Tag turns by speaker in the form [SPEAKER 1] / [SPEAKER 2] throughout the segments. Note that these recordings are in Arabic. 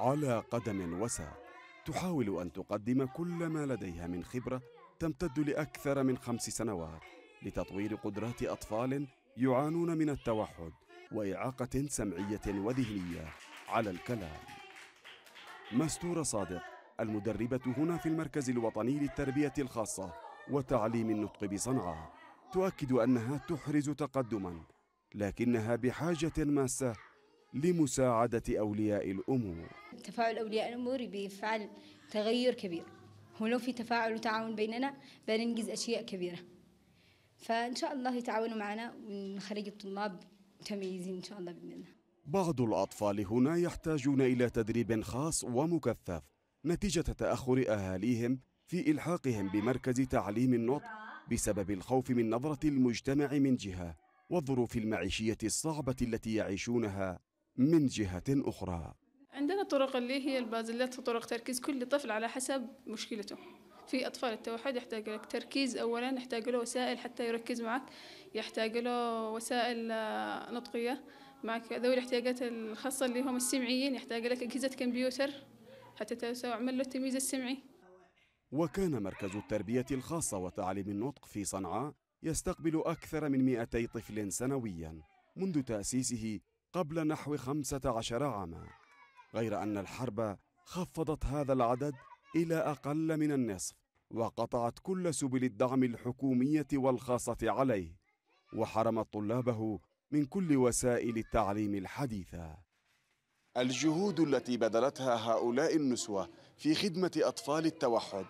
[SPEAKER 1] على قدم وساق تحاول أن تقدم كل ما لديها من خبرة تمتد لأكثر من خمس سنوات لتطوير قدرات أطفال يعانون من التوحد وإعاقة سمعية وذهنية على الكلام مستورة صادق المدربة هنا في المركز الوطني للتربية الخاصة وتعليم النطق بصنعاء تؤكد أنها تحرز تقدما لكنها بحاجة ماسة لمساعدة أولياء الأمور
[SPEAKER 2] تفاعل أولياء الأمور بيفعل تغير كبير ولو في تفاعل وتعاون بيننا بننجز أشياء كبيرة فإن شاء الله يتعاونوا معنا ونخرج الطلاب متميزين إن شاء الله بإذن الله
[SPEAKER 1] بعض الأطفال هنا يحتاجون إلى تدريب خاص ومكثف نتيجة تأخر أهاليهم في إلحاقهم بمركز تعليم النطق بسبب الخوف من نظرة المجتمع من جهة والظروف المعيشية الصعبة التي يعيشونها من جهة أخرى
[SPEAKER 3] عندنا طرق اللي هي البازلات وطرق تركيز كل طفل على حسب مشكلته في أطفال التوحد يحتاج لك تركيز أولا يحتاج له وسائل حتى يركز معك يحتاج له وسائل آه، نطقية معك ذوي الاحتياجات الخاصة اللي هم السمعيين يحتاج لك أجهزة كمبيوتر حتى تعمل له التمييز السمعي
[SPEAKER 1] وكان مركز التربية الخاصة وتعليم النطق في صنعاء يستقبل أكثر من 200 طفل سنويا منذ تأسيسه قبل نحو خمسة عشر عاما غير أن الحرب خفضت هذا العدد إلى أقل من النصف وقطعت كل سبل الدعم الحكومية والخاصة عليه وحرمت طلابه من كل وسائل التعليم الحديثة الجهود التي بذلتها هؤلاء النسوة في خدمة أطفال التوحد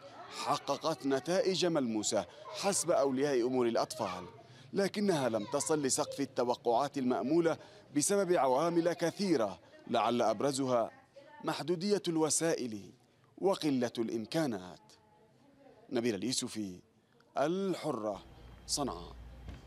[SPEAKER 1] حققت نتائج ملموسة حسب أولياء أمور الأطفال لكنها لم تصل لسقف التوقعات المأمولة بسبب عوامل كثيرة لعل أبرزها محدودية الوسائل وقلة الإمكانات نبيل اليوسفي الحرة صنعاء